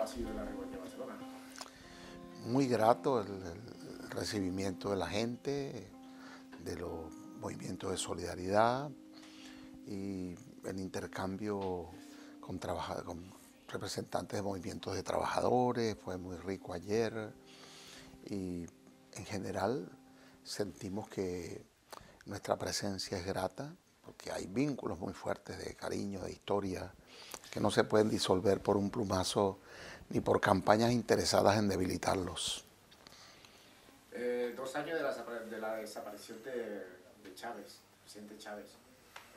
ha sido la Barcelona? Muy grato el, recibimiento de la gente, de los movimientos de solidaridad y el intercambio con, con representantes de movimientos de trabajadores, fue muy rico ayer y en general sentimos que nuestra presencia es grata porque hay vínculos muy fuertes de cariño, de historia, que no se pueden disolver por un plumazo ni por campañas interesadas en debilitarlos. Eh, dos años de la, de la desaparición de, de, Chávez, presidente Chávez.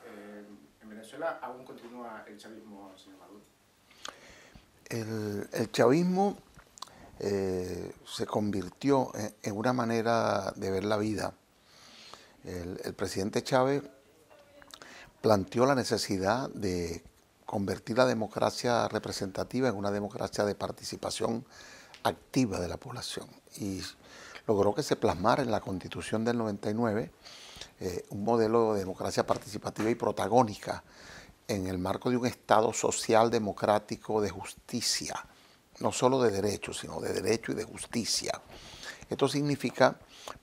Eh, ¿En Venezuela aún continúa el chavismo, señor Maduro? El, chavismo eh, se convirtió en, una manera de ver la vida. El, el presidente Chávez planteó la necesidad de convertir la democracia representativa en una democracia de participación activa de la población. Y logró que se plasmara en la Constitución del 99 eh, un modelo de democracia participativa y protagónica en el marco de un Estado social democrático de justicia, no solo de derechos, sino de derecho y de justicia. Esto significa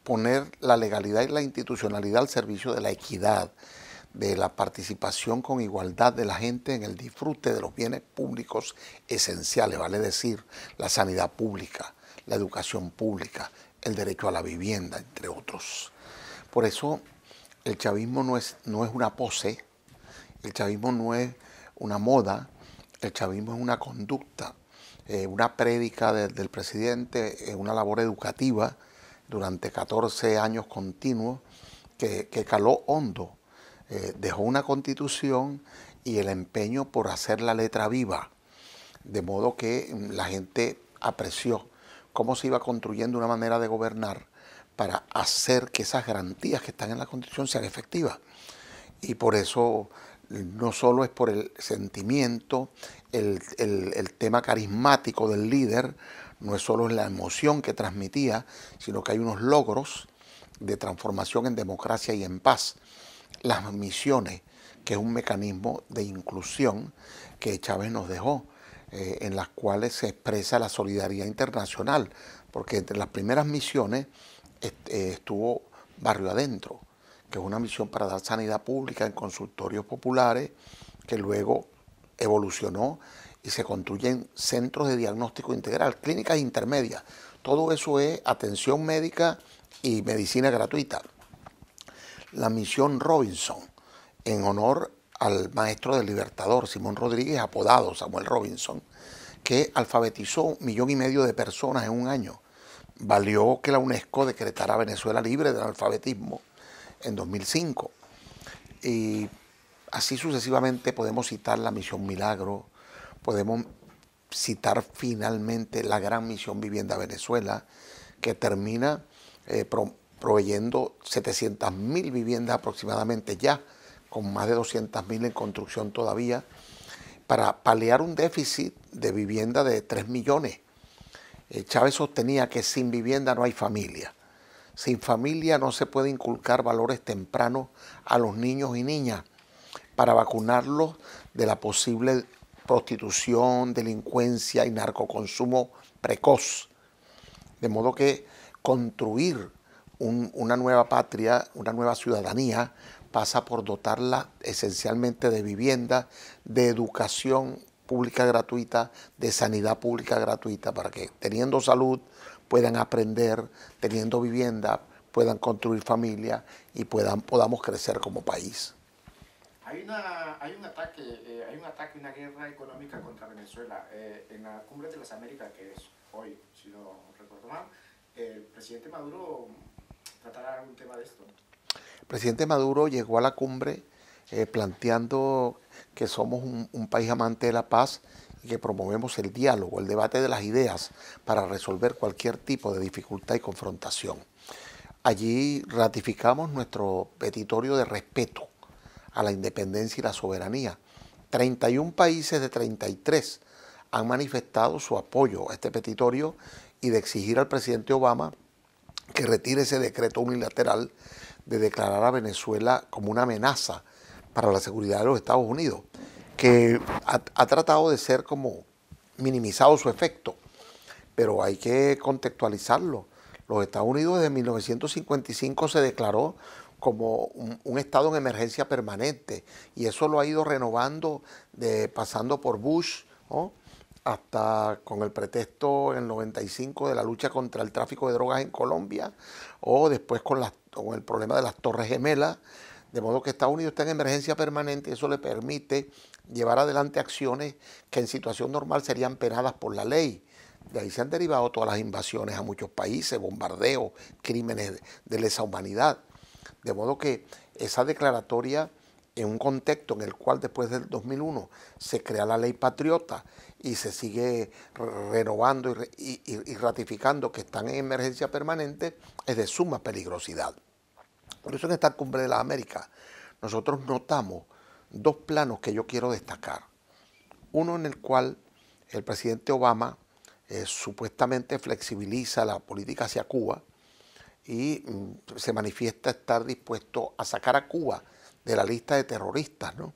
poner la legalidad y la institucionalidad al servicio de la equidad de la participación con igualdad de la gente en el disfrute de los bienes públicos esenciales, vale decir, la sanidad pública, la educación pública, el derecho a la vivienda, entre otros. Por eso el chavismo no es, no es una pose, el chavismo no es una moda, el chavismo es una conducta, eh, una prédica del presidente, eh, una labor educativa durante 14 años continuos que caló hondo eh, dejó una constitución y el empeño por hacer la letra viva, de modo que mm, la gente apreció cómo se iba construyendo una manera de gobernar para hacer que esas garantías que están en la constitución sean efectivas. Y por eso no solo es por el sentimiento, el, el tema carismático del líder, no es solo la emoción que transmitía, sino que hay unos logros de transformación en democracia y en paz las misiones, que es un mecanismo de inclusión que Chávez nos dejó, eh, en las cuales se expresa la solidaridad internacional, porque entre las primeras misiones eh, estuvo Barrio Adentro, que es una misión para dar sanidad pública en consultorios populares, que luego evolucionó y se construyen centros de diagnóstico integral, clínicas intermedias. Todo eso es atención médica y medicina gratuita la misión Robinson en honor al maestro del Libertador, Simón Rodríguez, apodado Samuel Robinson, que alfabetizó un millón y medio de personas en un año. Valió que la UNESCO decretara Venezuela libre del alfabetismo en 2005. Y así sucesivamente podemos citar la misión Milagro, podemos citar finalmente la gran misión Vivienda Venezuela, que termina eh, proveyendo 700.000 viviendas aproximadamente ya, con más de 200.000 en construcción todavía, para paliar un déficit de vivienda de 3 millones. Eh, Chávez sostenía que sin vivienda no hay familia. Sin familia no se puede inculcar valores tempranos a los niños y niñas para vacunarlos de la posible prostitución, delincuencia y narcoconsumo precoz. De modo que construir una nueva patria, una nueva ciudadanía, pasa por dotarla esencialmente de vivienda, de educación pública gratuita, de sanidad pública gratuita, para que teniendo salud puedan aprender, teniendo vivienda puedan construir familia y puedan, podamos crecer como país. Hay, un ataque, eh, hay un ataque, una guerra económica contra Venezuela. Eh, en la cumbre de las Américas, que es hoy, si no recuerdo mal, el presidente Maduro algún tema de esto? El presidente Maduro llegó a la cumbre eh, planteando que somos un, un país amante de la paz y que promovemos el diálogo, el debate de las ideas para resolver cualquier tipo de dificultad y confrontación. Allí ratificamos nuestro petitorio de respeto a la independencia y la soberanía. 31 países de 33 han manifestado su apoyo a este petitorio y de exigir al presidente Obama que retire ese decreto unilateral de declarar a Venezuela como una amenaza para la seguridad de los Estados Unidos, que ha, tratado de ser como minimizado su efecto, pero hay que contextualizarlo. Los Estados Unidos desde 1955 se declaró como un, estado en emergencia permanente y eso lo ha ido renovando de, pasando por Bush, ¿no? hasta con el pretexto en el 95 de la lucha contra el tráfico de drogas en Colombia, o después con, las, con el problema de las Torres Gemelas, de modo que Estados Unidos está en emergencia permanente y eso le permite llevar adelante acciones que en situación normal serían penadas por la ley. De ahí se han derivado todas las invasiones a muchos países, bombardeos, crímenes de lesa humanidad. De modo que esa declaratoria en un contexto en el cual después del 2001 se crea la ley patriota y se sigue renovando y, ratificando que están en emergencia permanente, es de suma peligrosidad. Por eso en esta cumbre de las Américas nosotros notamos dos planos que yo quiero destacar. Uno en el cual el presidente Obama eh, supuestamente flexibiliza la política hacia Cuba y mm, se manifiesta estar dispuesto a sacar a Cuba de la lista de terroristas, ¿no?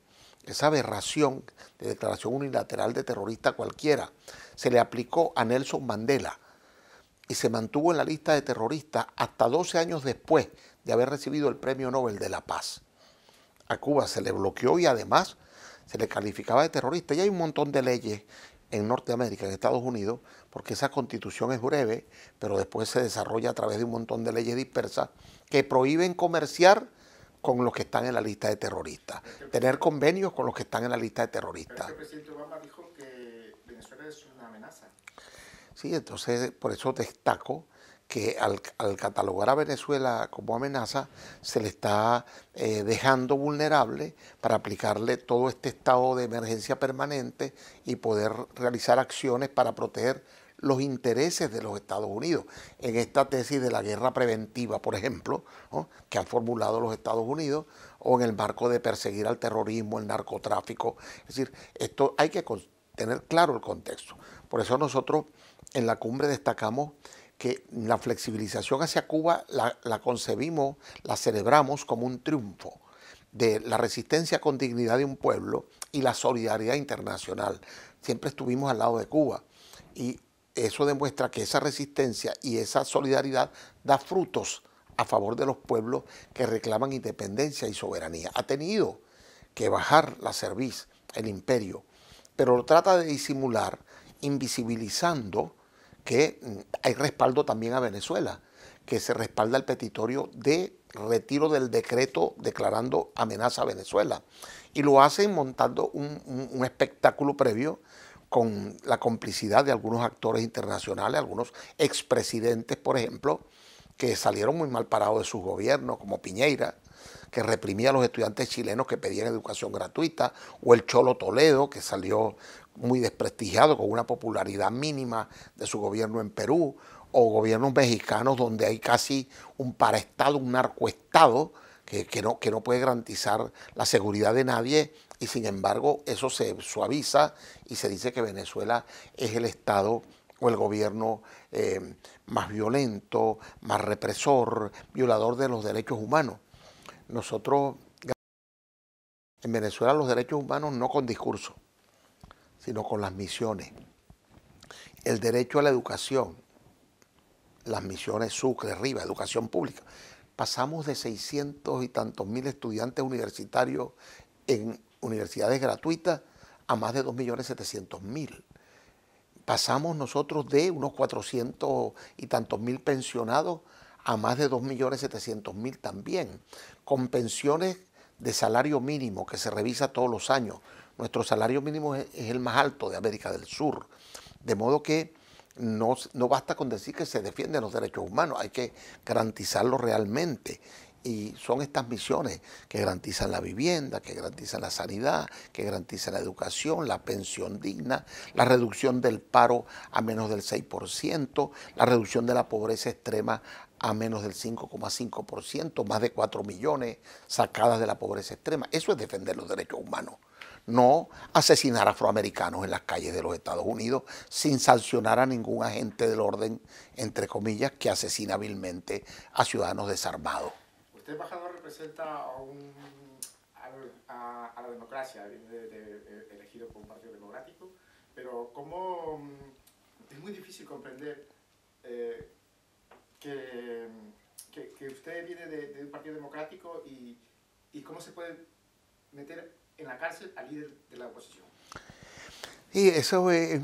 esa aberración de declaración unilateral de terrorista cualquiera, se le aplicó a Nelson Mandela y se mantuvo en la lista de terroristas hasta 12 años después de haber recibido el Premio Nobel de la Paz. A Cuba se le bloqueó y además se le calificaba de terrorista. Y hay un montón de leyes en Norteamérica, en Estados Unidos, porque esa constitución es breve, pero después se desarrolla a través de un montón de leyes dispersas que prohíben comerciar con los que están en la lista de terroristas, tener convenios con los que están en la lista de terroristas. El presidente Obama dijo que Venezuela es una amenaza. Sí, entonces por eso destaco que al, catalogar a Venezuela como amenaza se le está eh, dejando vulnerable para aplicarle todo este estado de emergencia permanente y poder realizar acciones para proteger los intereses de los Estados Unidos. En esta tesis de la guerra preventiva, por ejemplo, que han formulado los Estados Unidos, o en el marco de perseguir al terrorismo, el narcotráfico. Es decir, esto hay que tener claro el contexto. Por eso nosotros en la cumbre destacamos que la flexibilización hacia Cuba la, la concebimos, la celebramos como un triunfo de la resistencia con dignidad de un pueblo y la solidaridad internacional. Siempre estuvimos al lado de Cuba y eso demuestra que esa resistencia y esa solidaridad da frutos a favor de los pueblos que reclaman independencia y soberanía. Ha tenido que bajar la cerviz, el imperio, pero lo trata de disimular invisibilizando que mm, hay respaldo también a Venezuela, que se respalda el petitorio de retiro del decreto declarando amenaza a Venezuela. Y lo hacen montando un espectáculo previo con la complicidad de algunos actores internacionales, algunos expresidentes, por ejemplo, que salieron muy mal parados de sus gobiernos, como Piñeira, que reprimía a los estudiantes chilenos que pedían educación gratuita, o el Cholo Toledo, que salió muy desprestigiado con una popularidad mínima de su gobierno en Perú, o gobiernos mexicanos donde hay casi un paraestado, un narcoestado, que, no, puede garantizar la seguridad de nadie y sin embargo eso se suaviza y se dice que Venezuela es el Estado o el gobierno eh, más violento, más represor, violador de los derechos humanos. Nosotros en Venezuela los derechos humanos no con discurso, sino con las misiones. El derecho a la educación, las misiones Sucre, Riva, educación pública pasamos de 600 y tantos mil estudiantes universitarios en universidades gratuitas a más de 2.700.000. Pasamos nosotros de unos 400 y tantos mil pensionados a más de 2.700.000 también, con pensiones de salario mínimo que se revisa todos los años. Nuestro salario mínimo es, el más alto de América del Sur. De modo que no, basta con decir que se defienden los derechos humanos, hay que garantizarlos realmente. Y son estas misiones que garantizan la vivienda, que garantizan la sanidad, que garantizan la educación, la pensión digna, la reducción del paro a menos del 6%, la reducción de la pobreza extrema a menos del 5,5%, más de 4 millones sacadas de la pobreza extrema. Eso es defender los derechos humanos no asesinar afroamericanos en las calles de los Estados Unidos sin sancionar a ningún agente del orden, entre comillas, que asesina vilmente a ciudadanos desarmados. Usted, embajador, representa a, un, a, la democracia, viene elegido por un partido democrático, pero ¿cómo mm, es muy difícil comprender eh, que, usted viene de, un partido democrático y cómo se puede meter en la cárcel al líder de la oposición. Y eso es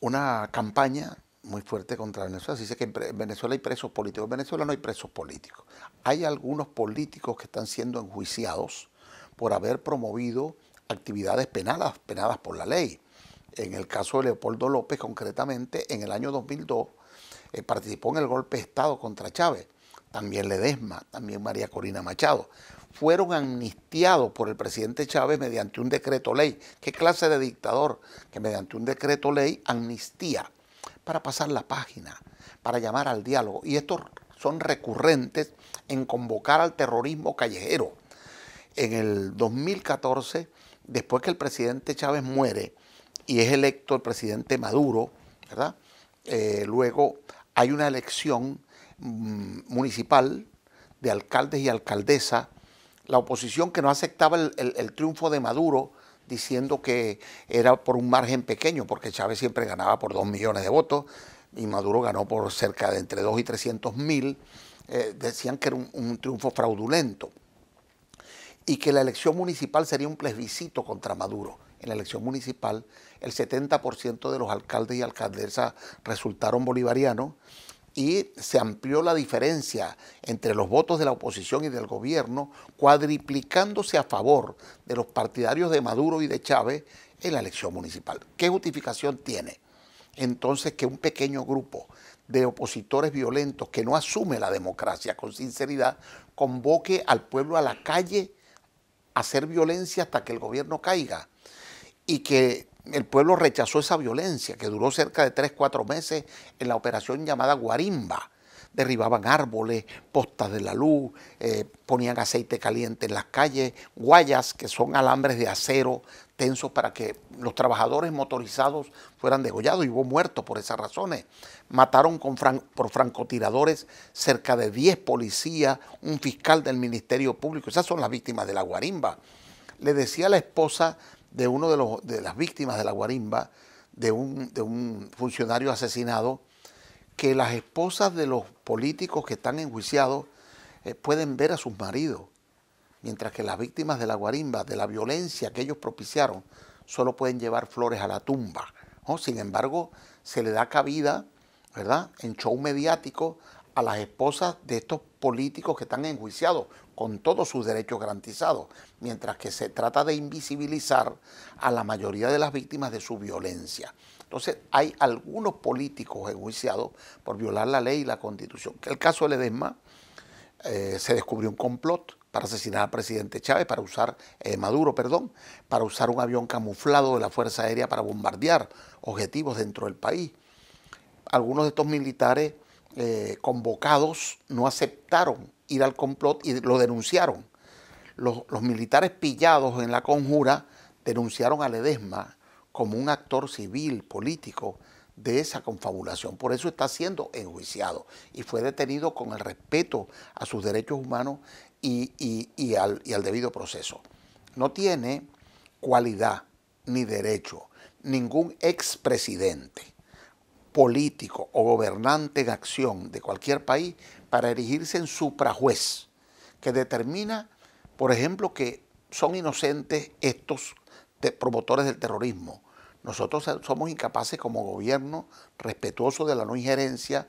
una campaña muy fuerte contra Venezuela. Se dice que en Venezuela hay presos políticos. En Venezuela no hay presos políticos. Hay algunos políticos que están siendo enjuiciados por haber promovido actividades penadas, penadas por la ley. En el caso de Leopoldo López, concretamente, en el año 2002, eh, participó en el golpe de Estado contra Chávez. También Ledesma, también María Corina Machado fueron amnistiados por el presidente Chávez mediante un decreto ley. ¿Qué clase de dictador que mediante un decreto ley amnistía para pasar la página, para llamar al diálogo? Y estos son recurrentes en convocar al terrorismo callejero. En el 2014, después que el presidente Chávez muere y es electo el presidente Maduro, ¿verdad? Eh, luego hay una elección mm, municipal de alcaldes y alcaldesas la oposición que no aceptaba el, triunfo de Maduro diciendo que era por un margen pequeño, porque Chávez siempre ganaba por 2 millones de votos y Maduro ganó por cerca de entre 2 y 300 mil, eh, decían que era un, un, triunfo fraudulento y que la elección municipal sería un plebiscito contra Maduro. En la elección municipal el 70% de los alcaldes y alcaldesas resultaron bolivarianos y se amplió la diferencia entre los votos de la oposición y del gobierno, cuadriplicándose a favor de los partidarios de Maduro y de Chávez en la elección municipal. ¿Qué justificación tiene entonces que un pequeño grupo de opositores violentos que no asume la democracia con sinceridad convoque al pueblo a la calle a hacer violencia hasta que el gobierno caiga? Y que el pueblo rechazó esa violencia que duró cerca de 3, 4 meses en la operación llamada Guarimba. Derribaban árboles, postas de la luz, eh, ponían aceite caliente en las calles, guayas, que son alambres de acero tensos para que los trabajadores motorizados fueran degollados y hubo muertos por esas razones. Mataron con por francotiradores cerca de 10 policías, un fiscal del Ministerio Público. Esas son las víctimas de la guarimba. Le decía a la esposa de una de, los, de las víctimas de la guarimba, de un, de un funcionario asesinado, que las esposas de los políticos que están enjuiciados eh, pueden ver a sus maridos, mientras que las víctimas de la guarimba, de la violencia que ellos propiciaron, solo pueden llevar flores a la tumba. Sin embargo, se le da cabida, ¿verdad?, en show mediático a las esposas de estos políticos que están enjuiciados, con todos sus derechos garantizados, mientras que se trata de invisibilizar a la mayoría de las víctimas de su violencia. Entonces, hay algunos políticos enjuiciados por violar la ley y la constitución. El caso de Ledesma eh, se descubrió un complot para asesinar al presidente Chávez, para usar, eh, Maduro, perdón, para usar un avión camuflado de la Fuerza Aérea para bombardear objetivos dentro del país. Algunos de estos militares eh, convocados no aceptaron ir al complot y lo denunciaron. Los, militares pillados en la conjura denunciaron a Ledesma como un actor civil, político, de esa confabulación. Por eso está siendo enjuiciado y fue detenido con el respeto a sus derechos humanos y, al, y, al, debido proceso. No tiene cualidad ni derecho ningún expresidente político o gobernante en acción de cualquier país para erigirse en suprajuez, que determina, por ejemplo, que son inocentes estos promotores del terrorismo. Nosotros somos incapaces como gobierno respetuoso de la no injerencia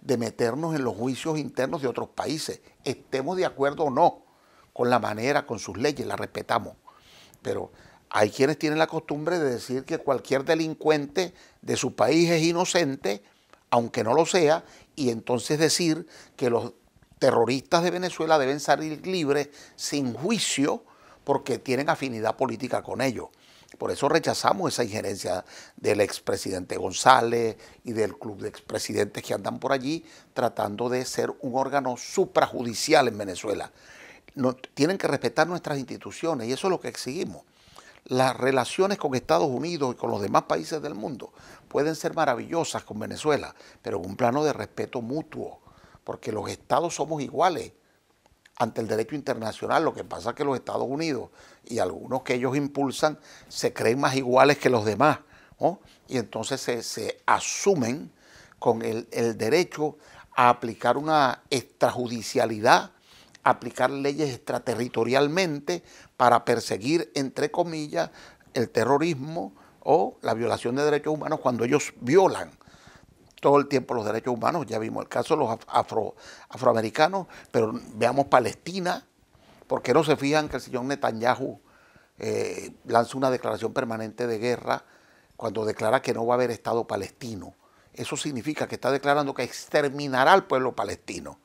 de meternos en los juicios internos de otros países, estemos de acuerdo o no con la manera, con sus leyes, la respetamos. Pero hay quienes tienen la costumbre de decir que cualquier delincuente de su país es inocente aunque no lo sea, y entonces decir que los terroristas de Venezuela deben salir libres sin juicio porque tienen afinidad política con ellos. Por eso rechazamos esa injerencia del expresidente González y del club de expresidentes que andan por allí tratando de ser un órgano suprajudicial en Venezuela. No, tienen que respetar nuestras instituciones y eso es lo que exigimos. Las relaciones con Estados Unidos y con los demás países del mundo pueden ser maravillosas con Venezuela, pero en un plano de respeto mutuo, porque los estados somos iguales ante el derecho internacional. Lo que pasa es que los Estados Unidos y algunos que ellos impulsan se creen más iguales que los demás, y entonces se, asumen con el, el derecho a aplicar una extrajudicialidad aplicar leyes extraterritorialmente para perseguir, entre comillas, el terrorismo, o la violación de derechos humanos cuando ellos violan todo el tiempo los derechos humanos. Ya vimos el caso de los afroamericanos, pero veamos Palestina. ¿Por qué no se fijan que el señor Netanyahu eh, lanza una declaración permanente de guerra cuando declara que no va a haber Estado palestino? Eso significa que está declarando que exterminará al pueblo palestino.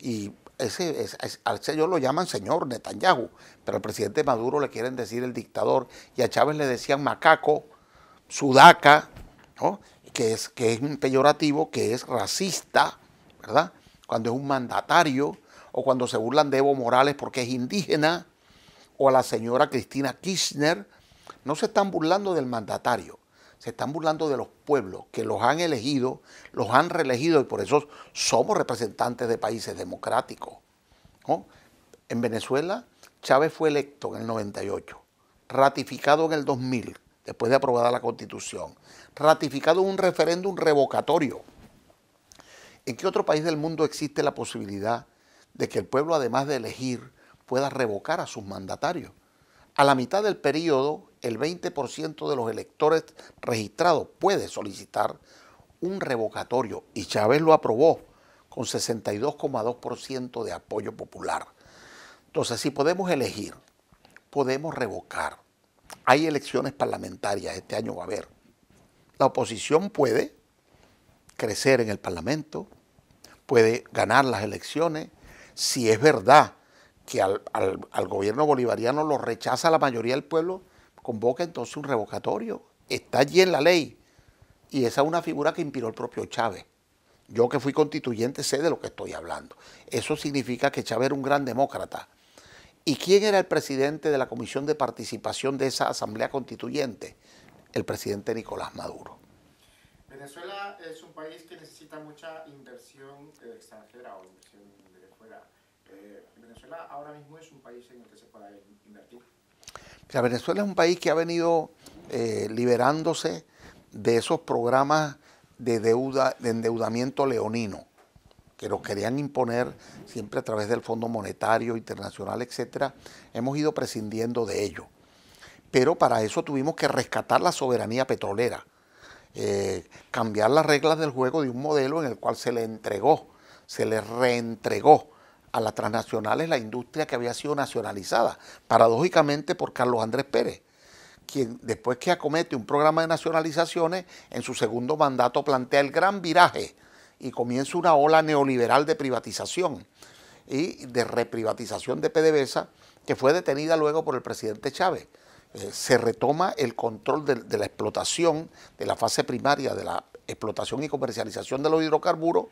Y ese, al lo llaman señor Netanyahu, pero al presidente Maduro le quieren decir el dictador y a Chávez le decían macaco, sudaca, ¿no? que, es, que es un peyorativo, que es racista, ¿verdad? Cuando es un mandatario o cuando se burlan de Evo Morales porque es indígena o a la señora Cristina Kirchner, no se están burlando del mandatario, están burlando de los pueblos que los han elegido, los han reelegido y por eso somos representantes de países democráticos. En Venezuela, Chávez fue electo en el 98, ratificado en el 2000, después de aprobada la constitución, ratificado en un referéndum revocatorio. ¿En qué otro país del mundo existe la posibilidad de que el pueblo, además de elegir, pueda revocar a sus mandatarios? A la mitad del periodo, el 20% de los electores registrados puede solicitar un revocatorio y Chávez lo aprobó con 62,2% de apoyo popular. Entonces, si podemos elegir, podemos revocar. Hay elecciones parlamentarias, este año va a haber. La oposición puede crecer en el Parlamento, puede ganar las elecciones, si es verdad que al, al gobierno bolivariano lo rechaza la mayoría del pueblo, convoca entonces un revocatorio. Está allí en la ley. Y esa es una figura que inspiró el propio Chávez. Yo que fui constituyente sé de lo que estoy hablando. Eso significa que Chávez era un gran demócrata. ¿Y quién era el presidente de la comisión de participación de esa asamblea constituyente? El presidente Nicolás Maduro. Venezuela es un país que necesita mucha inversión eh, extranjera o inversión de fuera. Eh, Venezuela ahora mismo es un país en el que se puede invertir. Venezuela es un país que ha venido eh, liberándose de esos programas de deuda, de endeudamiento leonino, que nos querían imponer siempre a través del Fondo Monetario Internacional, etcétera, hemos ido prescindiendo de ello. Pero para eso tuvimos que rescatar la soberanía petrolera, eh, cambiar las reglas del juego de un modelo en el cual se le entregó, se le reentregó a las transnacionales la industria que había sido nacionalizada, paradójicamente por Carlos Andrés Pérez, quien después que acomete un programa de nacionalizaciones, en su segundo mandato plantea el gran viraje y comienza una ola neoliberal de privatización y de reprivatización de PDVSA, que fue detenida luego por el presidente Chávez. Eh, se retoma el control de la explotación, de la fase primaria de la explotación y comercialización de los hidrocarburos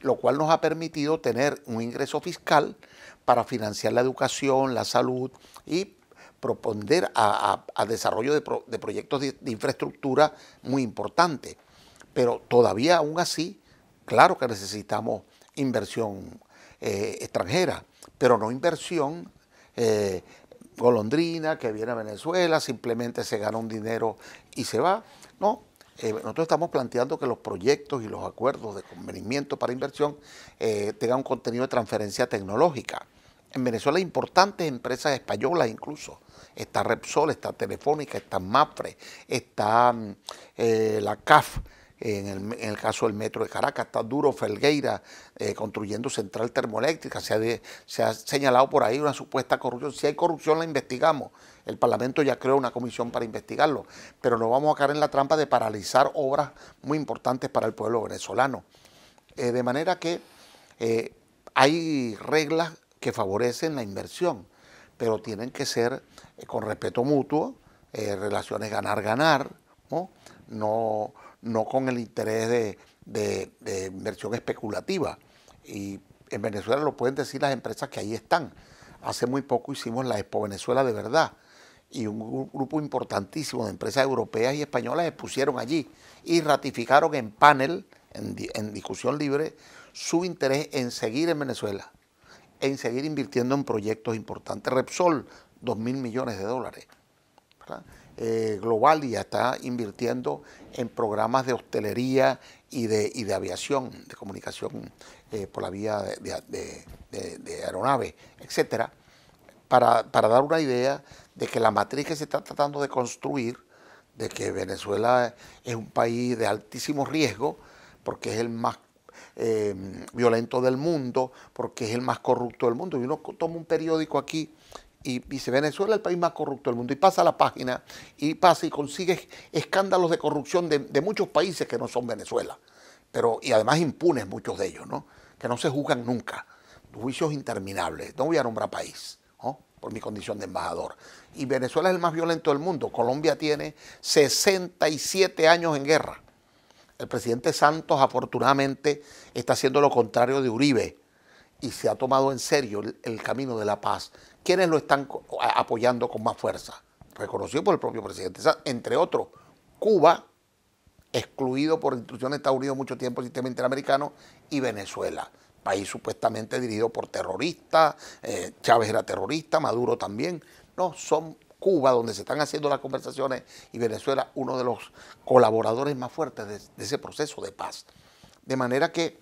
lo cual nos ha permitido tener un ingreso fiscal para financiar la educación, la salud y proponer a, desarrollo de, proyectos de, infraestructura muy importante. Pero todavía aún así, claro que necesitamos inversión eh, extranjera, pero no inversión eh, golondrina que viene a Venezuela, simplemente se gana un dinero y se va. No, eh, nosotros estamos planteando que los proyectos y los acuerdos de convenimiento para inversión eh, tengan un contenido de transferencia tecnológica. En Venezuela hay importantes empresas españolas incluso. Está Repsol, está Telefónica, está Mafre, está mm, eh, la CAF, en el, caso del metro de Caracas, está Duro Felgueira eh, construyendo central termoeléctrica, se ha, se ha, señalado por ahí una supuesta corrupción, si hay corrupción la investigamos, el Parlamento ya creó una comisión para investigarlo, pero no vamos a caer en la trampa de paralizar obras muy importantes para el pueblo venezolano. Eh, de manera que eh, hay reglas que favorecen la inversión, pero tienen que ser con respeto mutuo, relaciones ganar-ganar, ¿no? no no con el interés de, inversión especulativa. Y en Venezuela lo pueden decir las empresas que ahí están. Hace muy poco hicimos la Expo Venezuela de verdad y un grupo importantísimo de empresas europeas y españolas expusieron allí y ratificaron en panel, en, discusión libre, su interés en seguir en Venezuela, en seguir invirtiendo en proyectos importantes. Repsol, 2 mil millones de dólares. ¿verdad? Eh, global y ya está invirtiendo en programas de hostelería y de, de aviación, de comunicación eh, por la vía de, aeronaves, etcétera, para, dar una idea de que la matriz que se está tratando de construir, de que Venezuela es un país de altísimo riesgo, porque es el más eh, violento del mundo, porque es el más corrupto del mundo. Y uno toma un periódico aquí y dice Venezuela es el país más corrupto del mundo y pasa la página y pasa y consigue escándalos de corrupción de, muchos países que no son Venezuela, pero y además impunes muchos de ellos, ¿no? que no se juzgan nunca, juicios interminables, no voy a nombrar país ¿no? por mi condición de embajador. Y Venezuela es el más violento del mundo, Colombia tiene 67 años en guerra. El presidente Santos afortunadamente está haciendo lo contrario de Uribe y se ha tomado en serio el camino de la paz ¿quiénes lo están apoyando con más fuerza? Reconocido por el propio presidente, entre otros, Cuba, excluido por instituciones de Estados Unidos mucho tiempo del sistema interamericano, y Venezuela, país supuestamente dirigido por terroristas, eh, Chávez era terrorista, Maduro también. No, son Cuba, donde se están haciendo las conversaciones, y Venezuela, uno de los colaboradores más fuertes de ese proceso de paz. De manera que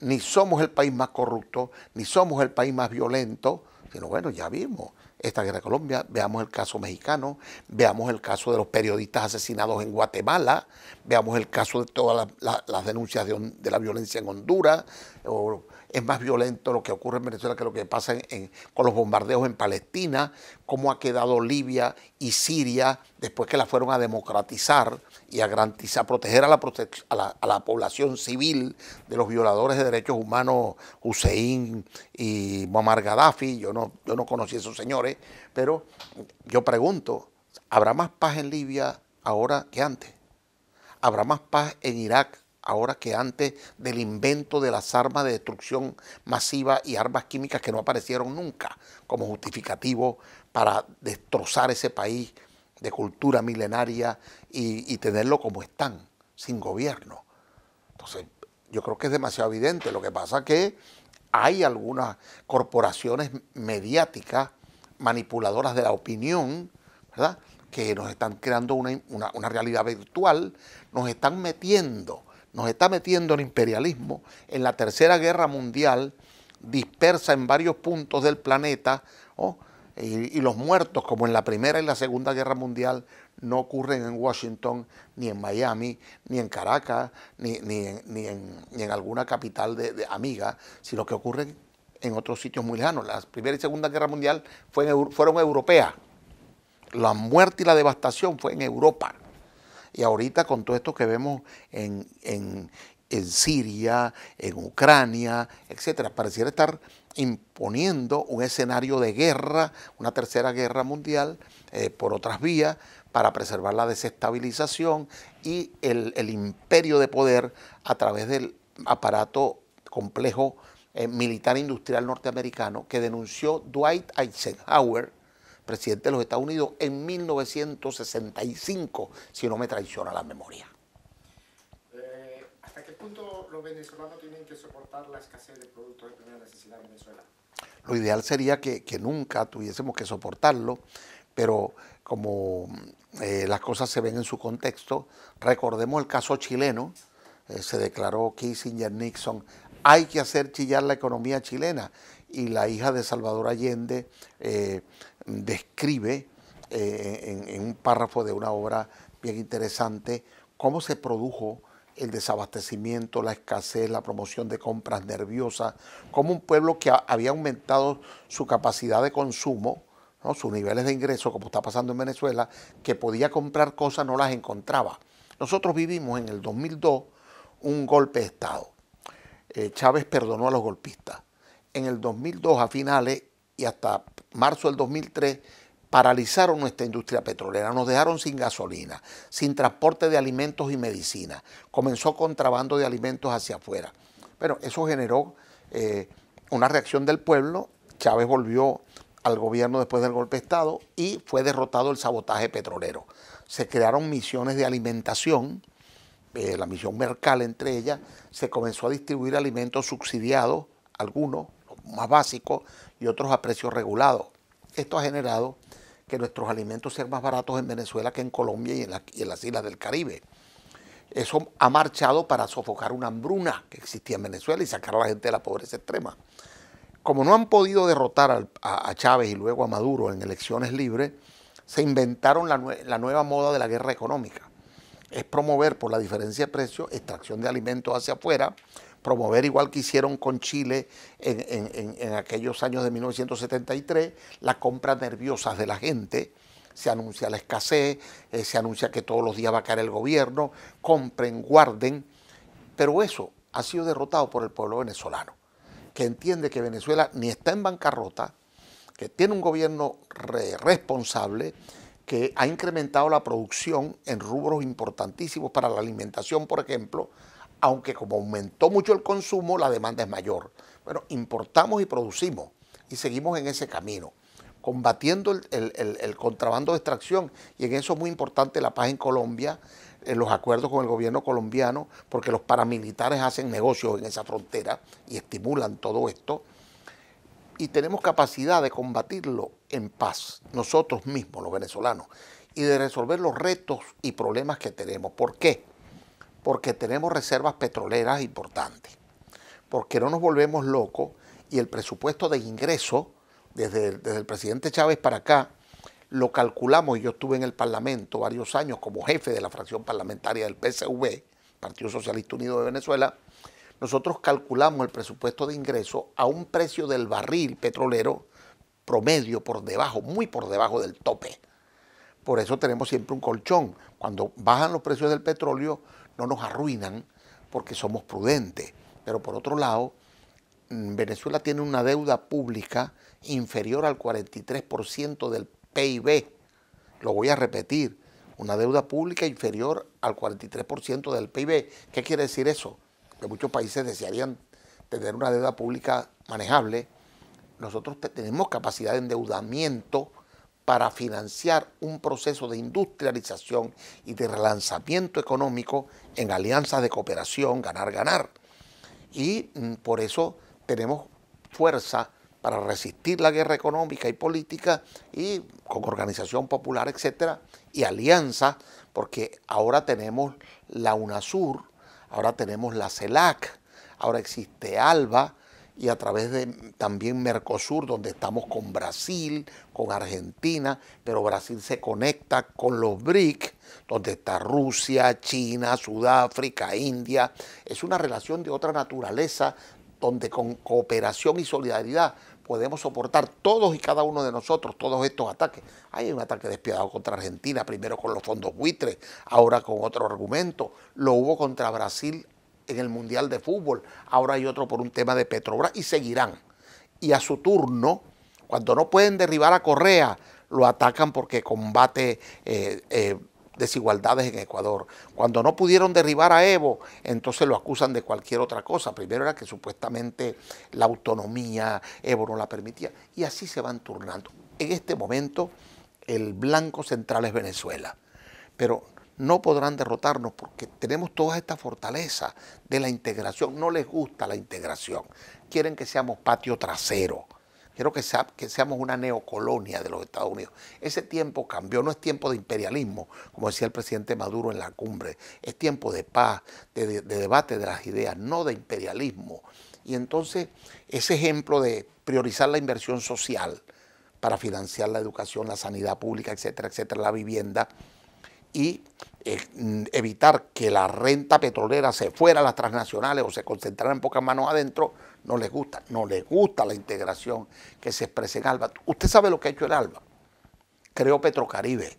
ni somos el país más corrupto, ni somos el país más violento, bueno, ya vimos esta guerra de Colombia, veamos el caso mexicano, veamos el caso de los periodistas asesinados en Guatemala, veamos el caso de todas las, denuncias de, la violencia en Honduras, o es más violento lo que ocurre en Venezuela que lo que pasa con los bombardeos en Palestina, cómo ha quedado Libia y Siria después que la fueron a democratizar y a garantizar, proteger a la, población civil de los violadores de derechos humanos Hussein y Muammar Gaddafi. Yo no, yo no conocí a esos señores, pero yo pregunto, ¿habrá más paz en Libia ahora que antes? ¿Habrá más paz en Irak ahora que antes del invento de las armas de destrucción masiva y armas químicas que no aparecieron nunca como justificativo para destrozar ese país de cultura milenaria y, tenerlo como están, sin gobierno. Entonces, yo creo que es demasiado evidente. Lo que pasa es que hay algunas corporaciones mediáticas manipuladoras de la opinión, ¿verdad? que nos están creando una realidad virtual, nos están metiendo nos está metiendo el imperialismo en la tercera guerra mundial, dispersa en varios puntos del planeta, ¿oh? y, los muertos, como en la primera y la segunda guerra mundial, no ocurren en Washington, ni en Miami, ni en Caracas, ni, en, alguna capital de, amiga, sino que ocurren en otros sitios muy lejanos. La primera y segunda guerra mundial fueron europeas. La muerte y la devastación fue en Europa. Y ahorita con todo esto que vemos en, en, Siria, en Ucrania, etcétera, pareciera estar imponiendo un escenario de guerra, una tercera guerra mundial, eh, por otras vías, para preservar la desestabilización y el, imperio de poder a través del aparato complejo eh, militar industrial norteamericano que denunció Dwight Eisenhower presidente de los Estados Unidos en 1965, si no me traiciona la memoria. Eh, ¿Hasta qué punto los venezolanos tienen que soportar la escasez de productos de primera necesidad en Venezuela? Lo ideal sería que, nunca tuviésemos que soportarlo, pero como eh, las cosas se ven en su contexto, recordemos el caso chileno, eh, se declaró Kissinger Nixon, hay que hacer chillar la economía chilena y la hija de Salvador Allende describe eh, en, un párrafo de una obra bien interesante cómo se produjo el desabastecimiento, la escasez, la promoción de compras nerviosas, como un pueblo que había aumentado su capacidad de consumo, sus niveles de ingreso, como está pasando en Venezuela, que podía comprar cosas, no las encontraba. Nosotros vivimos en el 2002 un golpe de Estado. Eh, Chávez perdonó a los golpistas. En el 2002, a finales y hasta marzo del 2003, paralizaron nuestra industria petrolera, nos dejaron sin gasolina, sin transporte de alimentos y medicina, comenzó contrabando de alimentos hacia afuera. Bueno, eso generó eh, una reacción del pueblo, Chávez volvió al gobierno después del golpe de Estado y fue derrotado el sabotaje petrolero. Se crearon misiones de alimentación, eh, la misión Mercal entre ellas, se comenzó a distribuir alimentos subsidiados, algunos, más básicos y otros a precios regulados. Esto ha generado que nuestros alimentos sean más baratos en Venezuela que en Colombia y en, las islas del Caribe. Eso ha marchado para sofocar una hambruna que existía en Venezuela y sacar a la gente de la pobreza extrema. Como no han podido derrotar a, Chávez y luego a Maduro en elecciones libres, se inventaron la nueva moda de la guerra económica. Es promover por la diferencia de precios extracción de alimentos hacia afuera promover igual que hicieron con Chile en, aquellos años de 1973, la compra nerviosas de la gente, se anuncia la escasez, eh, se anuncia que todos los días va a caer el gobierno, compren, guarden, pero eso ha sido derrotado por el pueblo venezolano, que entiende que Venezuela ni está en bancarrota, que tiene un gobierno responsable, que ha incrementado la producción en rubros importantísimos para la alimentación, por ejemplo, aunque como aumentó mucho el consumo, la demanda es mayor. Bueno, importamos y producimos y seguimos en ese camino, combatiendo el, contrabando de extracción. Y en eso es muy importante la paz en Colombia, en eh, los acuerdos con el gobierno colombiano, porque los paramilitares hacen negocios en esa frontera y estimulan todo esto. Y tenemos capacidad de combatirlo en paz, nosotros mismos, los venezolanos, y de resolver los retos y problemas que tenemos. ¿Por qué? porque tenemos reservas petroleras importantes, porque no nos volvemos locos y el presupuesto de ingreso desde, desde el presidente Chávez para acá lo calculamos, yo estuve en el Parlamento varios años como jefe de la fracción parlamentaria del PSV, Partido Socialista Unido de Venezuela, nosotros calculamos el presupuesto de ingreso a un precio del barril petrolero promedio por debajo, muy por debajo del tope. Por eso tenemos siempre un colchón. Cuando bajan los precios del petróleo, no nos arruinan porque somos prudentes. Pero por otro lado, mm, Venezuela tiene una deuda pública inferior al 43% del PIB. Lo voy a repetir, una deuda pública inferior al 43% del PIB. ¿Qué quiere decir eso? Que muchos países desearían tener una deuda pública manejable. Nosotros tenemos capacidad de endeudamiento para financiar un proceso de industrialización y de relanzamiento económico en alianzas de cooperación, ganar, ganar. Y mm, por eso tenemos fuerza para resistir la guerra económica y política y con organización popular, etcétera, y alianzas, porque ahora tenemos la UNASUR, ahora tenemos la CELAC, ahora existe ALBA, y a través de también Mercosur, donde estamos con Brasil, con Argentina, pero Brasil se conecta con los BRIC, donde está Rusia, China, Sudáfrica, India. Es una relación de otra naturaleza, donde con cooperación y solidaridad podemos soportar todos y cada uno de nosotros todos estos ataques. Hay un ataque despiadado contra Argentina, primero con los fondos buitres, ahora con otro argumento. Lo hubo contra Brasil en el Mundial de Fútbol, ahora hay otro por un tema de Petrobras y seguirán. Y a su turno, cuando no pueden derribar a Correa, lo atacan porque combate eh, eh, desigualdades en Ecuador. Cuando no pudieron derribar a Evo, entonces lo acusan de cualquier otra cosa. Primero era que supuestamente la autonomía Evo no la permitía. Y así se van turnando. En este momento, el blanco central es Venezuela. Pero no podrán derrotarnos porque tenemos toda esta fortaleza de la integración. No les gusta la integración. Quieren que seamos patio trasero. Quiero que, que, seamos una neocolonia de los Estados Unidos. Ese tiempo cambió, no es tiempo de imperialismo, como decía el presidente Maduro en la cumbre, es tiempo de paz, de debate de las ideas, no de imperialismo. Y entonces ese ejemplo de priorizar la inversión social para financiar la educación, la sanidad pública, etcétera, etcétera, la vivienda, y eh, mm, evitar que la renta petrolera se fuera a las transnacionales o se concentrara en pocas manos adentro, no les gusta. No les gusta la integración que se expresa en ALBA. Usted sabe lo que ha hecho el ALBA. Creó Petrocaribe.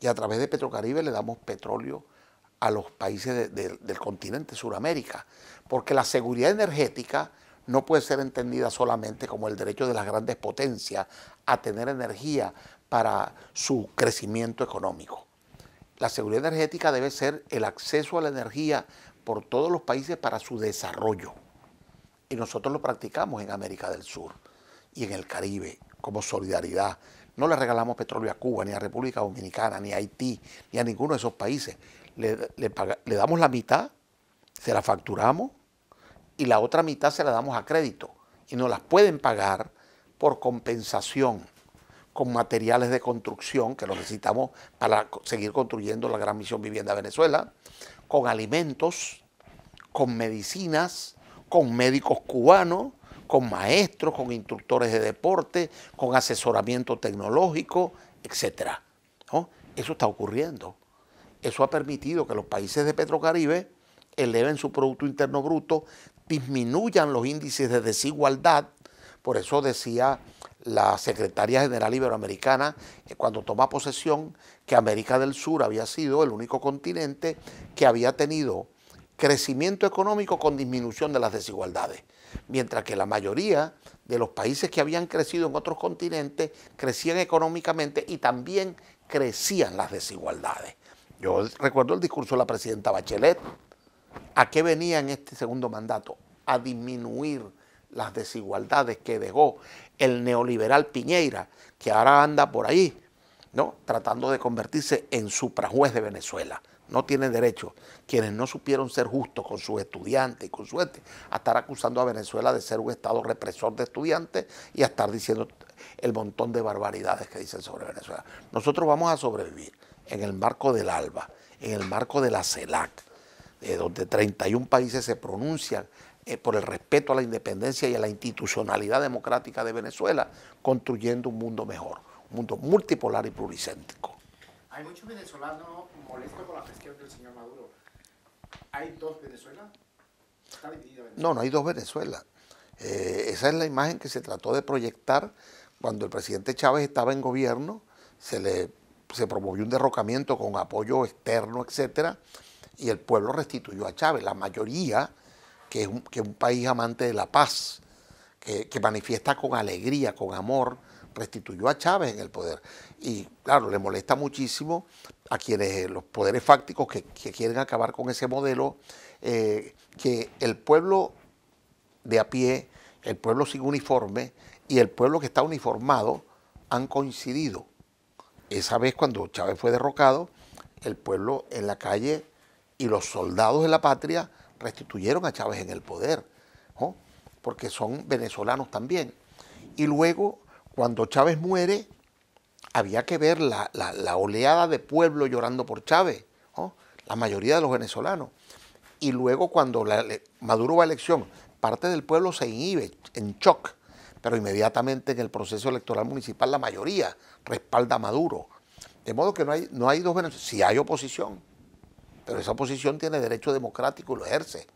Y a través de Petrocaribe le damos petróleo a los países del continente Suramérica. Porque la seguridad energética no puede ser entendida solamente como el derecho de las grandes potencias a tener energía para su crecimiento económico la seguridad energética debe ser el acceso a la energía por todos los países para su desarrollo. Y nosotros lo practicamos en América del Sur y en el Caribe como solidaridad. No le regalamos petróleo a Cuba, ni a República Dominicana, ni a Haití, ni a ninguno de esos países. Le, damos la mitad, se la facturamos y la otra mitad se la damos a crédito. Y nos las pueden pagar por compensación con materiales de construcción que los necesitamos para seguir construyendo la gran misión Vivienda Venezuela, con alimentos, con medicinas, con médicos cubanos, con maestros, con instructores de deporte, con asesoramiento tecnológico, etc. Eso está ocurriendo. Eso ha permitido que los países de Petrocaribe eleven su Producto Interno Bruto, disminuyan los índices de desigualdad por eso decía la secretaria general iberoamericana, eh, cuando toma posesión, que América del Sur había sido el único continente que había tenido crecimiento económico con disminución de las desigualdades, mientras que la mayoría de los países que habían crecido en otros continentes crecían económicamente y también crecían las desigualdades. Yo recuerdo el discurso de la presidenta Bachelet. ¿A qué venía en este segundo mandato? A disminuir las desigualdades que dejó el neoliberal Piñeira, que ahora anda por ahí, ¿no? tratando de convertirse en suprajuez de Venezuela. No tiene derecho quienes no supieron ser justos con sus estudiantes y con su gente a estar acusando a Venezuela de ser un Estado represor de estudiantes y a estar diciendo el montón de barbaridades que dicen sobre Venezuela. Nosotros vamos a sobrevivir en el marco del ALBA, en el marco de la CELAC, de donde 31 países se pronuncian eh, por el respeto a la independencia y a la institucionalidad democrática de Venezuela, construyendo un mundo mejor, un mundo multipolar y pluricéntrico. Hay muchos venezolanos molestos por la gestión del señor Maduro. ¿Hay dos Venezuela? No, no hay dos Venezuela. Eh, esa es la imagen que se trató de proyectar cuando el presidente Chávez estaba en gobierno, se le se promovió un derrocamiento con apoyo externo, etcétera, y el pueblo restituyó a Chávez. La mayoría que es un, país amante de la paz, que, manifiesta con alegría, con amor, restituyó a Chávez en el poder. Y claro, le molesta muchísimo a quienes, eh, los poderes fácticos que, quieren acabar con ese modelo, eh, que el pueblo de a pie, el pueblo sin uniforme y el pueblo que está uniformado han coincidido. Esa vez cuando Chávez fue derrocado, el pueblo en la calle y los soldados de la patria restituyeron a Chávez en el poder, porque son venezolanos también. Y luego, cuando Chávez muere, había que ver la, oleada de pueblo llorando por Chávez, la mayoría de los venezolanos. Y luego, cuando Maduro va a elección, parte del pueblo se inhibe, en shock, pero inmediatamente en el proceso electoral municipal la mayoría respalda a Maduro. De modo que no hay, no hay dos venezolanos, si hay oposición pero esa oposición tiene derecho democrático y lo ejerce.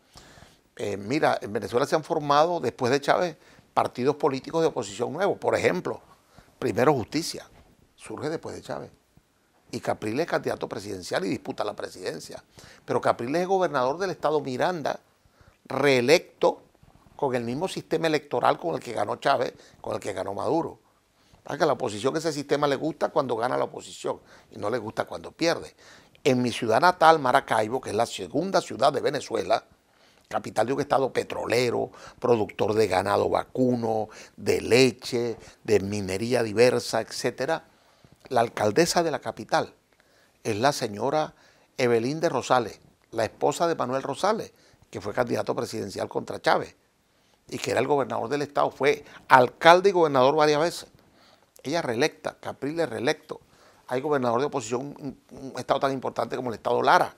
Eh, mira, en Venezuela se han formado, después de Chávez, partidos políticos de oposición nuevos. Por ejemplo, Primero Justicia, surge después de Chávez. Y Capriles es candidato presidencial y disputa la presidencia. Pero Capriles es gobernador del estado Miranda, reelecto con el mismo sistema electoral con el que ganó Chávez, con el que ganó Maduro. Para que a la oposición ese sistema le gusta cuando gana la oposición y no le gusta cuando pierde en mi ciudad natal, Maracaibo, que es la segunda ciudad de Venezuela, capital de un estado petrolero, productor de ganado vacuno, de leche, de minería diversa, etc., la alcaldesa de la capital es la señora Evelyn de Rosales, la esposa de Manuel Rosales, que fue candidato presidencial contra Chávez y que era el gobernador del estado, fue alcalde y gobernador varias veces. Ella reelecta, Capriles reelecto, hay gobernador de oposición, un, un estado tan importante como el estado Lara,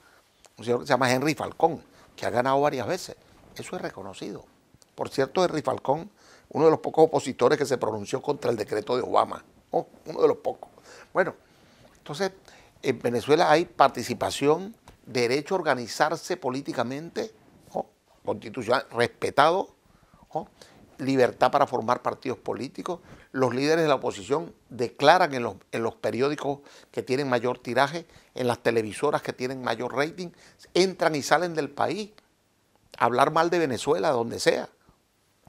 un señor que se llama Henry Falcón, que ha ganado varias veces. Eso es reconocido. Por cierto, Henry Falcón, uno de los pocos opositores que se pronunció contra el decreto de Obama. Oh, uno de los pocos. Bueno, entonces, en Venezuela hay participación, derecho a organizarse políticamente, oh, constitucional, respetado. Oh, libertad para formar partidos políticos. Los líderes de la oposición declaran en los, en los, periódicos que tienen mayor tiraje, en las televisoras que tienen mayor rating, entran y salen del país. hablar mal de Venezuela, donde sea.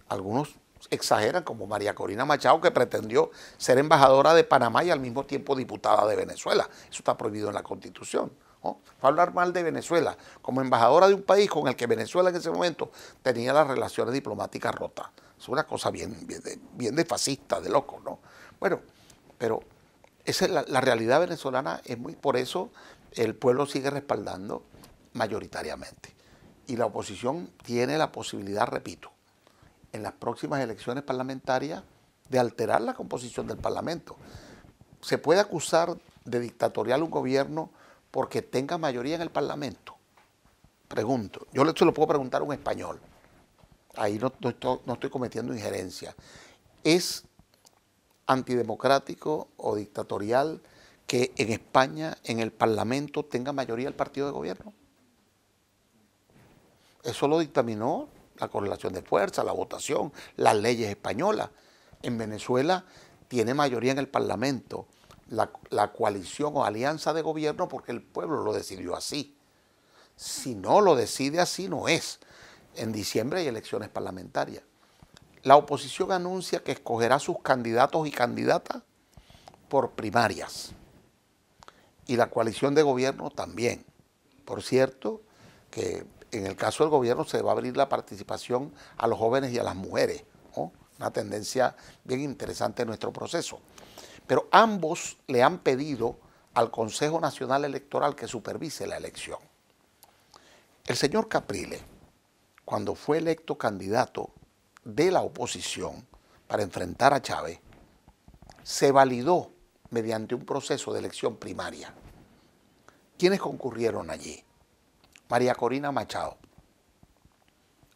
Algunos exageran, como María Corina Machado, que pretendió ser embajadora de Panamá y al mismo tiempo diputada de Venezuela. Eso está prohibido en la Constitución. Fue hablar mal de Venezuela, como embajadora de un país con el que Venezuela en ese momento tenía las relaciones diplomáticas rotas. Es una cosa bien, bien, de, fascista, de loco, ¿no? Bueno, pero la, realidad venezolana es muy, por eso el pueblo sigue respaldando mayoritariamente. Y la oposición tiene la posibilidad, repito, en las próximas elecciones parlamentarias de alterar la composición del Parlamento. Se puede acusar de dictatorial un gobierno porque tenga mayoría en el Parlamento? Pregunto. Yo se lo puedo preguntar a un español. Ahí no, estoy, estoy cometiendo injerencia. ¿Es antidemocrático o dictatorial que en España, en el Parlamento, tenga mayoría el partido de gobierno? Eso lo dictaminó la correlación de fuerza, la votación, las leyes españolas. En Venezuela tiene mayoría en el Parlamento la, coalición o alianza de gobierno porque el pueblo lo decidió así. Si no lo decide así, no es. En diciembre hay elecciones parlamentarias. La oposición anuncia que escogerá sus candidatos y candidatas por primarias. Y la coalición de gobierno también. Por cierto, que en el caso del gobierno se va a abrir la participación a los jóvenes y a las mujeres. Una tendencia bien interesante en nuestro proceso. Pero ambos le han pedido al Consejo Nacional Electoral que supervise la elección. El señor Caprile, cuando fue electo candidato de la oposición para enfrentar a Chávez, se validó mediante un proceso de elección primaria. ¿Quiénes concurrieron allí? María Corina Machado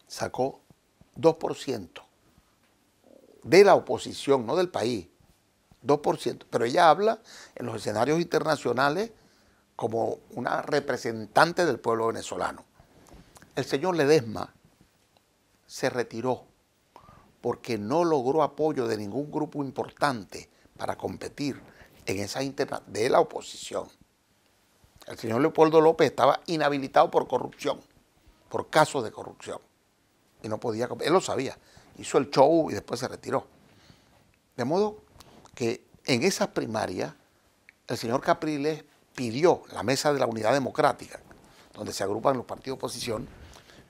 sacó 2% de la oposición, no del país, 2%, pero ella habla en los escenarios internacionales como una representante del pueblo venezolano. El señor Ledesma se retiró porque no logró apoyo de ningún grupo importante para competir en esa interna de la oposición. El señor Leopoldo López estaba inhabilitado por corrupción, por casos de corrupción. Y no podía, él lo sabía. Hizo el show y después se retiró. De modo que en esa primaria el señor Capriles pidió, la mesa de la unidad democrática, donde se agrupan los partidos de oposición,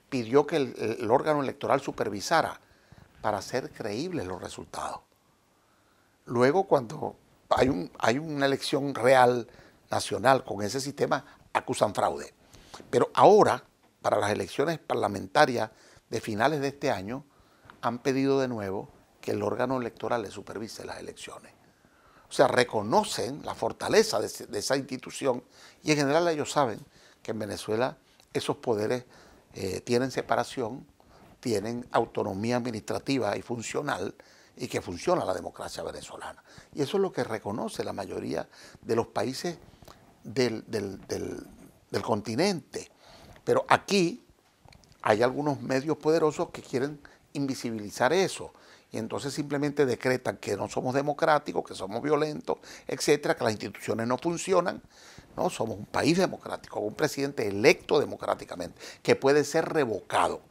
pidió que el, órgano electoral supervisara para hacer creíbles los resultados. Luego, cuando hay, hay una elección real nacional con ese sistema, acusan fraude. Pero ahora, para las elecciones parlamentarias de finales de este año, han pedido de nuevo que el órgano electoral le supervise las elecciones. O sea, reconocen la fortaleza de, esa institución y en general ellos saben que en Venezuela esos poderes eh, tienen separación, tienen autonomía administrativa y funcional y que funciona la democracia venezolana. Y eso es lo que reconoce la mayoría de los países del continente. Pero aquí hay algunos medios poderosos que quieren invisibilizar eso y entonces simplemente decretan que no somos democráticos, que somos violentos, etcétera, que las instituciones no funcionan. No, somos un país democrático, un presidente electo democráticamente, que puede ser revocado.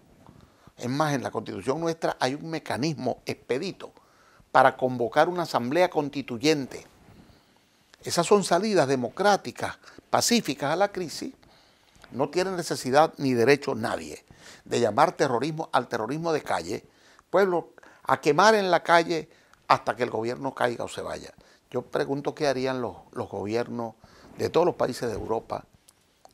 Es más, en la constitución nuestra hay un mecanismo expedito para convocar una asamblea constituyente. Esas son salidas democráticas, pacíficas a la crisis. No tiene necesidad ni derecho nadie de llamar terrorismo al terrorismo de calle. Pueblo a quemar en la calle hasta que el gobierno caiga o se vaya. Yo pregunto qué harían los, gobiernos de todos los países de Europa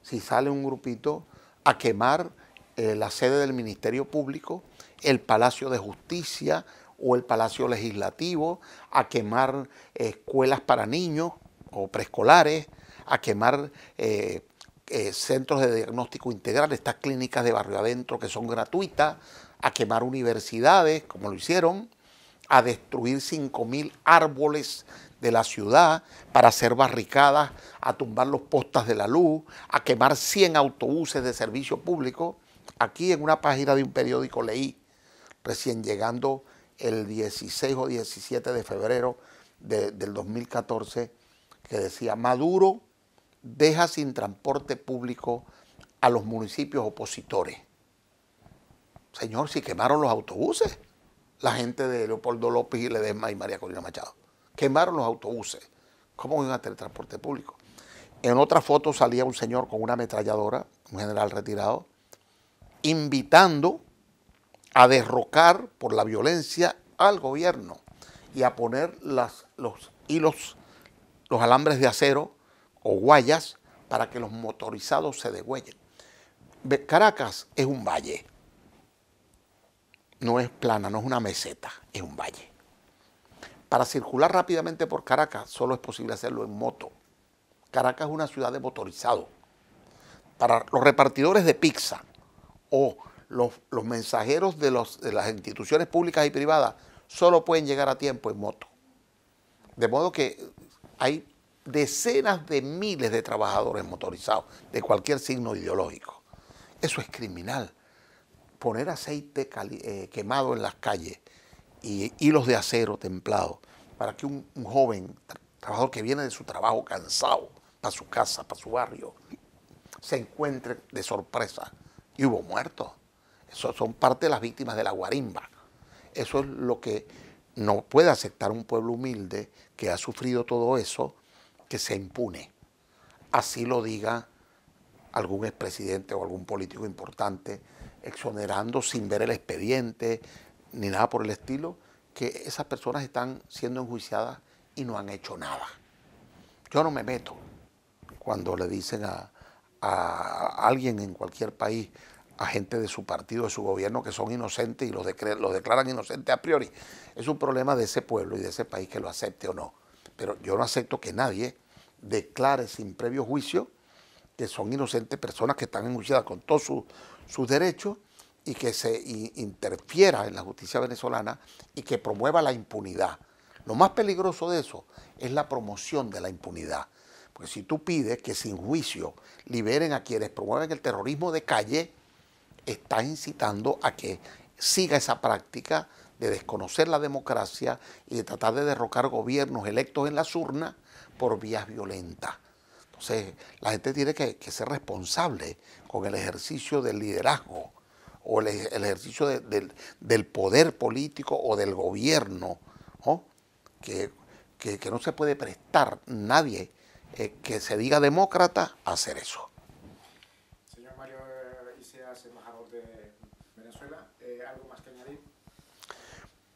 si sale un grupito a quemar eh, la sede del Ministerio Público, el Palacio de Justicia o el Palacio Legislativo, a quemar eh, escuelas para niños o preescolares, a quemar eh, centros de diagnóstico integral, estas clínicas de barrio adentro que son gratuitas, a quemar universidades, como lo hicieron, a destruir 5.000 árboles de la ciudad para hacer barricadas, a tumbar los postas de la luz, a quemar 100 autobuses de servicio público. Aquí en una página de un periódico leí, recién llegando el 16 o 17 de febrero del 2014, que decía, Maduro deja sin transporte público a los municipios opositores. Señor, si quemaron los autobuses, la gente de Leopoldo López y Ledesma y María Corina Machado. Quemaron los autobuses. ¿Cómo iban a tener transporte público? En otra foto salía un señor con una ametralladora, un general retirado, invitando a derrocar por la violencia al gobierno y a poner los hilos, los alambres de acero o guayas para que los motorizados se degüellen. Caracas es un valle no es plana, no es una meseta, es un valle. Para circular rápidamente por Caracas solo es posible hacerlo en moto. Caracas es una ciudad de motorizado. Para los repartidores de pizza o los, mensajeros de, de las instituciones públicas y privadas solo pueden llegar a tiempo en moto. De modo que hay decenas de miles de trabajadores motorizados de cualquier signo ideológico. Eso es criminal poner aceite eh, quemado en las calles y hilos de acero templados para que un, joven trabajador que viene de su trabajo cansado para su casa, para su barrio, se encuentre de sorpresa y hubo muertos. Eso son parte de las víctimas de la guarimba. Eso es lo que no puede aceptar un pueblo humilde que ha sufrido todo eso, que se impune. Así lo diga algún expresidente o algún político importante exonerando sin ver el expediente ni nada por el estilo, que esas personas están siendo enjuiciadas y no han hecho nada. Yo no me meto cuando le dicen a, alguien en cualquier país, a gente de su partido, de su gobierno, que son inocentes y los, los declaran inocentes a priori. Es un problema de ese pueblo y de ese país que lo acepte o no. Pero yo no acepto que nadie declare sin previo juicio que son inocentes, personas que están enjuiciadas con todos sus derechos y que se interfiera en la justicia venezolana y que promueva la impunidad. Lo más peligroso de eso es la promoción de la impunidad. Porque si tú pides que sin juicio liberen a quienes promueven el terrorismo de calle, estás incitando a que siga esa práctica de desconocer la democracia y de tratar de derrocar gobiernos electos en las urnas por vías violentas. Entonces, la gente tiene que, ser responsable con el ejercicio del liderazgo o el, ejercicio del, poder político o del gobierno, Que, no se puede prestar nadie eh, que se diga demócrata a hacer eso. Señor Mario Iseas, eh, embajador de Venezuela, eh, ¿algo más que añadir?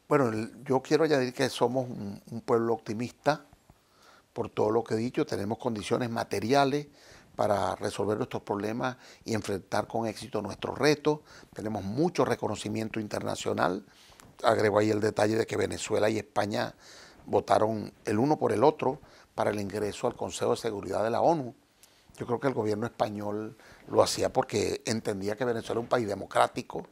Bueno, yo quiero añadir que somos un pueblo optimista, por todo lo que he dicho, tenemos condiciones materiales para resolver nuestros problemas y enfrentar con éxito nuestros retos, tenemos mucho reconocimiento internacional, agrego ahí el detalle de que Venezuela y España votaron el uno por el otro para el ingreso al Consejo de Seguridad de la ONU. Yo creo que el gobierno español lo hacía porque entendía que Venezuela es un país democrático,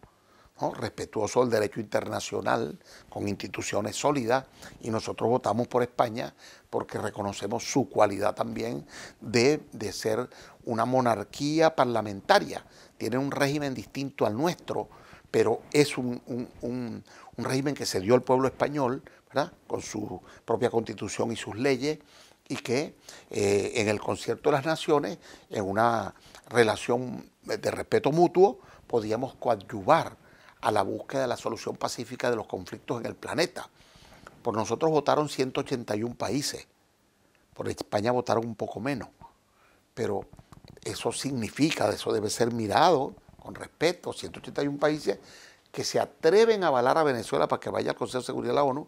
respetuoso del derecho internacional, con instituciones sólidas, y nosotros votamos por España porque reconocemos su cualidad también de, ser una monarquía parlamentaria. Tiene un régimen distinto al nuestro, pero es un, régimen que se dio al pueblo español, con su propia constitución y sus leyes, y que eh, en el concierto de las naciones, en una relación de respeto mutuo, podíamos coadyuvar a la búsqueda de la solución pacífica de los conflictos en el planeta. Por nosotros votaron 181 países, por España votaron un poco menos, pero eso significa, eso debe ser mirado con respeto, 181 países que se atreven a avalar a Venezuela para que vaya al Consejo de Seguridad de la ONU,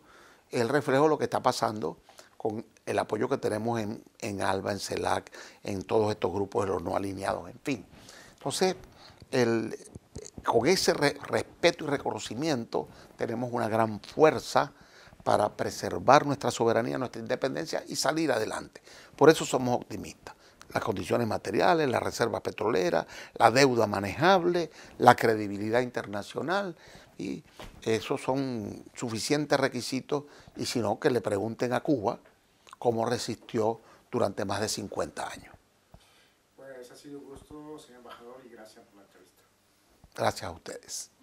el reflejo de lo que está pasando con el apoyo que tenemos en, en ALBA, en CELAC, en todos estos grupos de los no alineados, en fin. Entonces, el, con ese respeto y reconocimiento tenemos una gran fuerza para preservar nuestra soberanía, nuestra independencia y salir adelante. Por eso somos optimistas. Las condiciones materiales, las reservas petroleras, la deuda manejable, la credibilidad internacional, y esos son suficientes requisitos, y si no, que le pregunten a Cuba cómo resistió durante más de 50 años. Pues ha sido gusto, señor embajador. Gracias a ustedes.